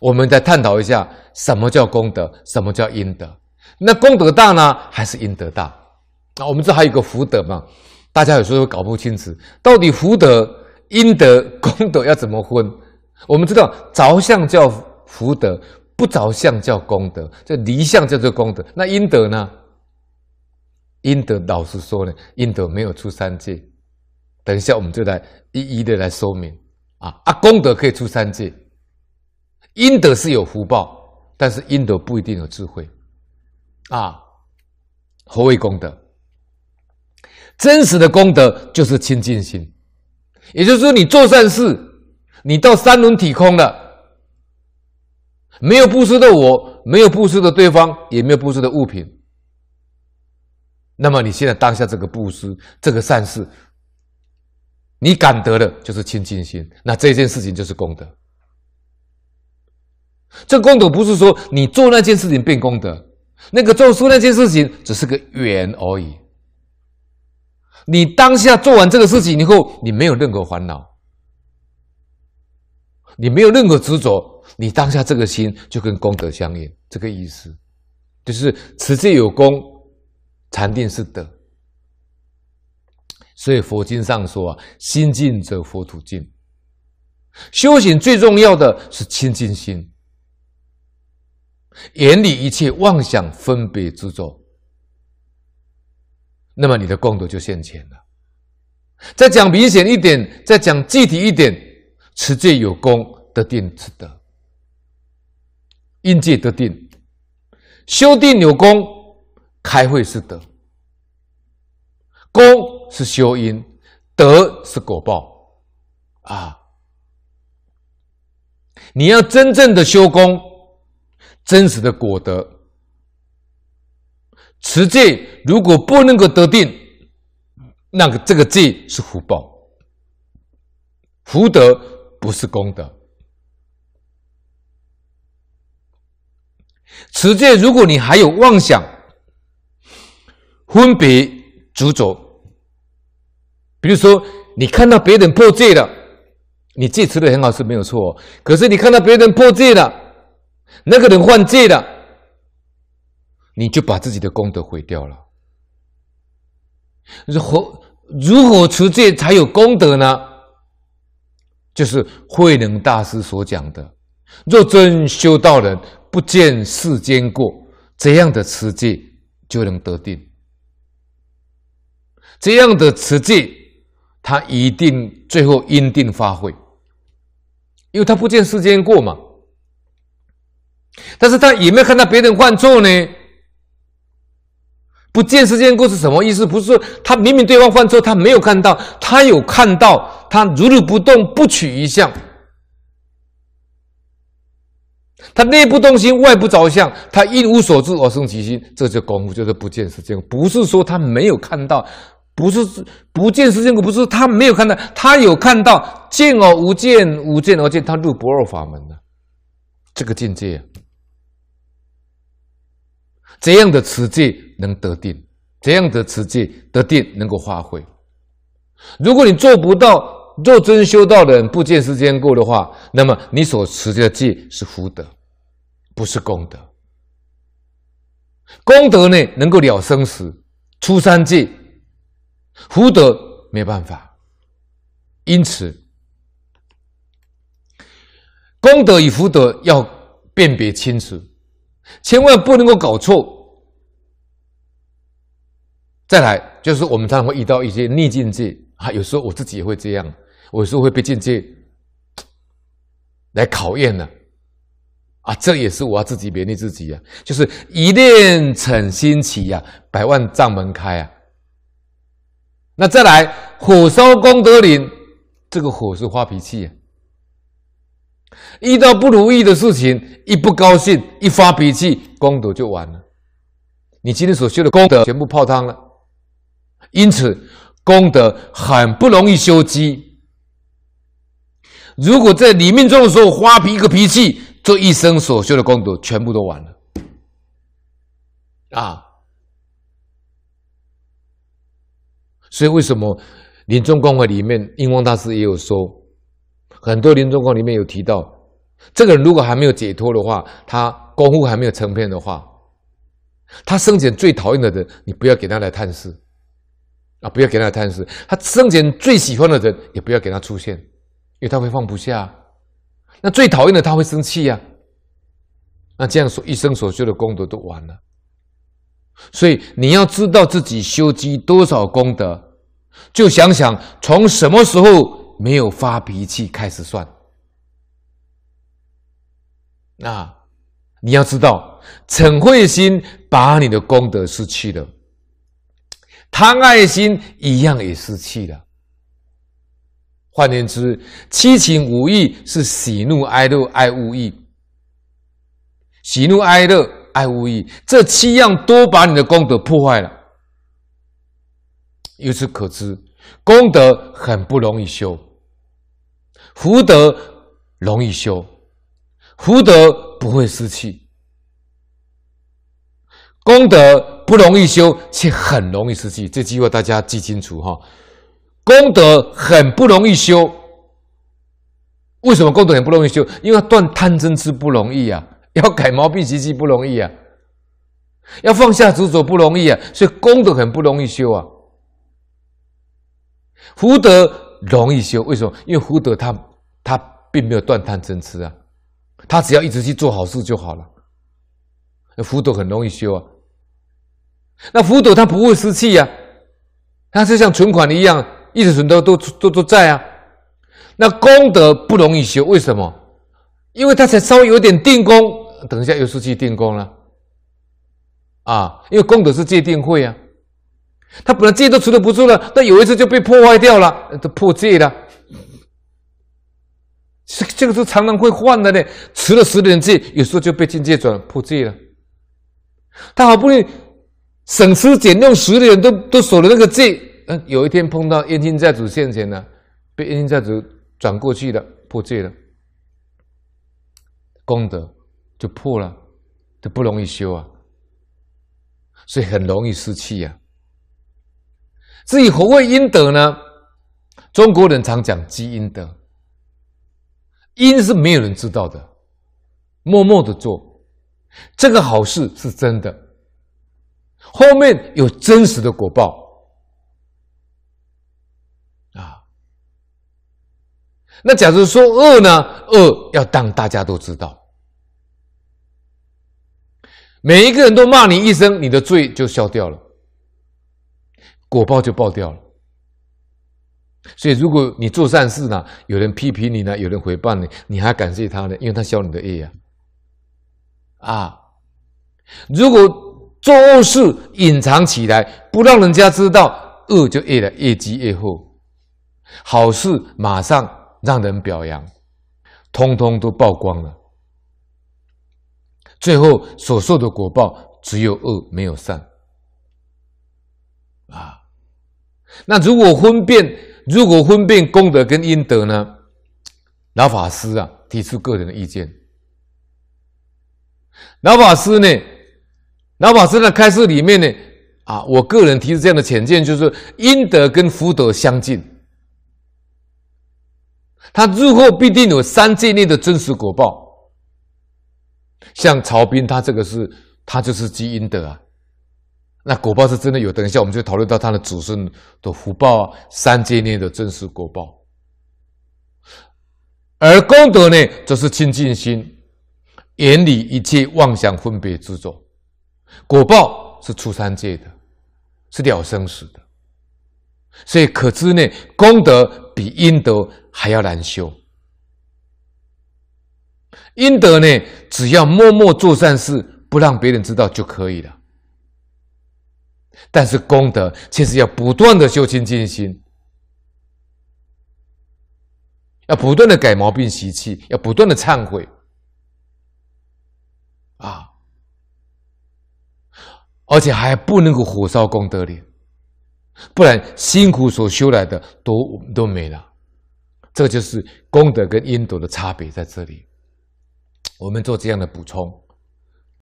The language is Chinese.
我们再探讨一下，什么叫功德，什么叫阴德？那功德大呢，还是阴德大？那我们这还有个福德嘛？大家有时候搞不清楚，到底福德、阴德、功德要怎么分？我们知道着相叫福德，不着相叫功德，这离相叫做功德。那阴德呢？阴德老实说呢，阴德没有出三界。等一下我们就来一一的来说明啊！啊，功德可以出三界。阴德是有福报，但是阴德不一定有智慧。啊，何为功德？真实的功德就是清净心，也就是说，你做善事，你到三轮体空了，没有布施的我，没有布施的对方，也没有布施的物品。那么你现在当下这个布施，这个善事，你感得的就是清净心，那这件事情就是功德。这功德不是说你做那件事情变功德，那个做出那件事情只是个缘而已。你当下做完这个事情以后，你没有任何烦恼，你没有任何执着，你当下这个心就跟功德相应。这个意思就是持戒有功，禅定是德。所以佛经上说啊，心静则佛土静。修行最重要的是清净心。眼里一切妄想分别执着，那么你的功德就现前了。再讲明显一点，再讲具体一点，持戒有功得定持德，因戒得定，修定有功，开会是德，功是修因，德是果报啊！你要真正的修功。真实的果德，持戒如果不能够得定，那个这个戒是福报，福德不是功德。持戒如果你还有妄想、分别、执着，比如说你看到别人破戒了，你戒持的很好是没有错，可是你看到别人破戒了。那个人犯戒了，你就把自己的功德毁掉了。如何如何持戒才有功德呢？就是慧能大师所讲的：若真修道人，不见世间过，这样的持戒就能得定。这样的持戒，他一定最后因定发挥，因为他不见世间过嘛。但是他有没有看到别人犯错呢。不见世间故是什么意思？不是他明明对方犯错，他没有看到，他有看到。他如如不动，不取一相。他内不动心，外不着相，他一无所知而生其心，这就功夫，就是不见世间。不是说他没有看到，不是不见世间故，不是他没有看到，他有看到。见而无见，无见而见，他入不二法门了。这个境界。怎样的持戒能得定？怎样的持戒得定能够发挥？如果你做不到，若真修道的人不见世间过的话，那么你所持的戒是福德，不是功德。功德呢，能够了生死、出三界；福德没办法。因此，功德与福德要辨别清楚。千万不能够搞错。再来，就是我们常常会遇到一些逆境界啊，有时候我自己也会这样，我有时候会被境界来考验呢。啊，这也是我要自己勉励自己呀，就是一念嗔心起呀，百万丈门开啊。那再来，火烧功德林，这个火是发脾气。遇到不如意的事情，一不高兴，一发脾气，功德就完了。你今天所修的功德全部泡汤了。因此，功德很不容易修积。如果在你命中的时候发脾一个脾气，这一生所修的功德全部都完了。啊！所以为什么临终关怀里面，英光大师也有说。很多临终观里面有提到，这个人如果还没有解脱的话，他功夫还没有成片的话，他生前最讨厌的人，你不要给他来探视，啊，不要给他探视；他生前最喜欢的人，也不要给他出现，因为他会放不下。那最讨厌的他会生气呀。那这样所一生所修的功德都完了。所以你要知道自己修积多少功德，就想想从什么时候。没有发脾气开始算，那你要知道，逞会心把你的功德失去了，贪爱心一样也失去了。换言之，七情五欲是喜怒哀乐爱恶欲，喜怒哀乐爱恶欲这七样，都把你的功德破坏了。由此可知，功德很不容易修。福德容易修，福德不会失去；功德不容易修，却很容易失去。这句话大家记清楚哈。功德很不容易修，为什么功德很不容易修？因为断贪嗔痴不容易啊，要改毛病习气不容易啊，要放下执着不容易啊，所以功德很不容易修啊。福德容易修，为什么？因为福德它。他并没有断贪嗔痴啊，他只要一直去做好事就好了。福德很容易修啊，那福德他不会失气呀，他是像存款一样，一直存都都都都在啊。那功德不容易修，为什么？因为他才稍微有点定功，等一下又失去定功了啊。因为功德是戒定慧啊，他本来戒都持得不住了，但有一次就被破坏掉了，都破戒了。这个是常常会换的呢，持了十年戒，有时候就被境界转破戒了。他好不容易省吃俭用十年都都守了那个戒，嗯，有一天碰到燕精债主现前呢，被燕精债主转过去了，破戒了，功德就破了，就不容易修啊，所以很容易失气呀。至于何谓阴德呢？中国人常讲积阴德。因是没有人知道的，默默的做，这个好事是真的，后面有真实的果报啊。那假如说恶呢？恶要当大家都知道，每一个人都骂你一声，你的罪就消掉了，果报就爆掉了。所以，如果你做善事呢，有人批评你呢，有人回报你，你还感谢他呢，因为他消你的业啊。啊，如果做恶事隐藏起来，不让人家知道，恶就恶了，越积越厚；好事马上让人表扬，通通都曝光了，最后所受的果报只有恶，没有善。啊，那如果分辨？如果分辨功德跟阴德呢？老法师啊，提出个人的意见。老法师呢，老法师的开示里面呢，啊，我个人提出这样的浅见，就是阴德跟福德相近，他日后必定有三界内的真实果报。像曹斌，他这个是，他就是积阴德啊。那果报是真的有，等一下我们就讨论到他的子孙的福报啊，三界内的真实果报。而功德呢，则是清净心，远离一切妄想分别之中。果报是出三界的，是了生死的，所以可知呢，功德比阴德还要难修。阴德呢，只要默默做善事，不让别人知道就可以了。但是功德其实要不断的修心净心，要不断的改毛病习气，要不断的忏悔，啊，而且还不能够火烧功德林，不然辛苦所修来的都都没了。这就是功德跟因德的差别在这里。我们做这样的补充。